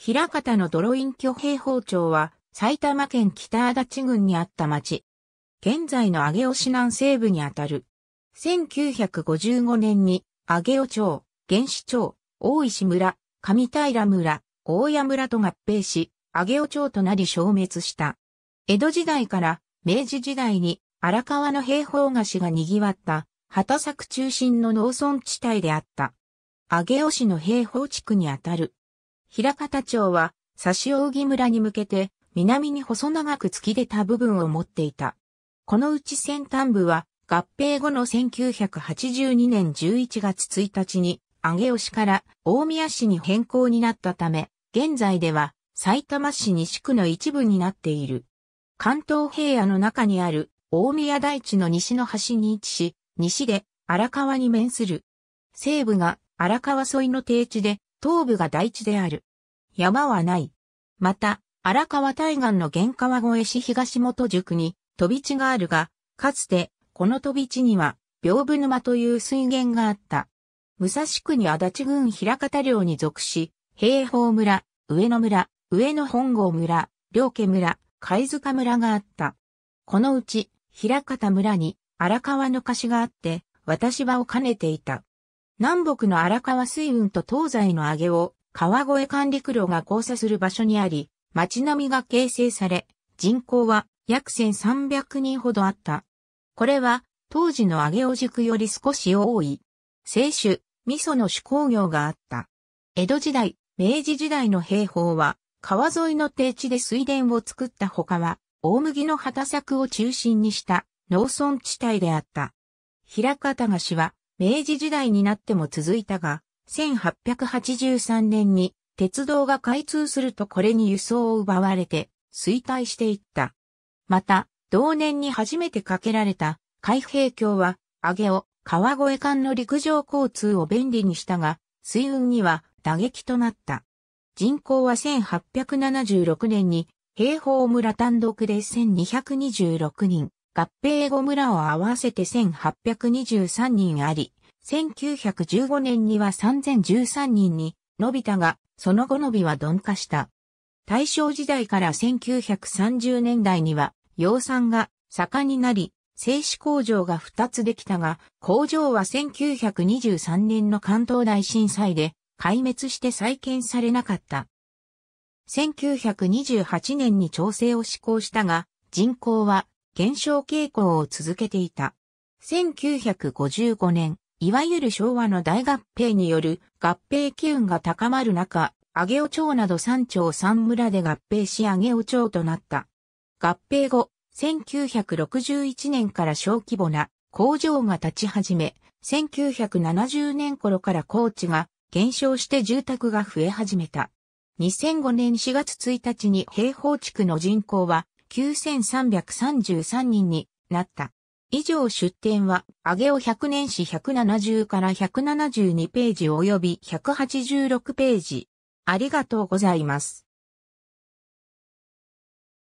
平方のドロイン挙兵法庁は埼玉県北足立郡にあった町。現在の上尾市南西部にあたる。1955年に上尾町、原始町、大石村、上平村、大谷村と合併し、上尾町となり消滅した。江戸時代から明治時代に荒川の平方菓子が賑わった畑作中心の農村地帯であった。上尾市の平方地区にあたる。平方町は、し扇村に向けて、南に細長く突き出た部分を持っていた。このうち先端部は、合併後の1982年11月1日に、上尾市から大宮市に変更になったため、現在では、埼玉市西区の一部になっている。関東平野の中にある大宮台地の西の端に位置し、西で荒川に面する。西部が荒川沿いの低地で、東部が大地である。山はない。また、荒川対岸の玄川越市東本宿に飛び地があるが、かつて、この飛び地には、屏風沼という水源があった。武蔵区に足立郡平方領に属し、平方村、上野村、上野本郷村、両家村、貝塚村があった。このうち、平方村に荒川の貸しがあって、私場を兼ねていた。南北の荒川水運と東西の上げを川越管理区路が交差する場所にあり、町並みが形成され、人口は約1300人ほどあった。これは当時の上げ尾塾より少し多い。清酒、味噌の手工業があった。江戸時代、明治時代の兵法は、川沿いの低地で水田を作った他は、大麦の畑作を中心にした農村地帯であった。平方菓子は、明治時代になっても続いたが、1883年に鉄道が開通するとこれに輸送を奪われて衰退していった。また、同年に初めてかけられた海兵橋は、上げを川越間の陸上交通を便利にしたが、水運には打撃となった。人口は1876年に平方村単独で1226人。合併後村を合わせて1823人あり、1915年には3013人に伸びたが、その後伸びは鈍化した。大正時代から1930年代には、養蚕が盛んになり、製紙工場が2つできたが、工場は1923年の関東大震災で壊滅して再建されなかった。1928年に調整を施行したが、人口は減少傾向を続けていた。1955年、いわゆる昭和の大合併による合併機運が高まる中、上尾町など三町三村で合併し上尾町となった。合併後、1961年から小規模な工場が立ち始め、1970年頃から高知が減少して住宅が増え始めた。2005年4月1日に平方地区の人口は9333人になった。以上出典は、上げを100年史170から172ページ及び186ページ。ありがとうございます。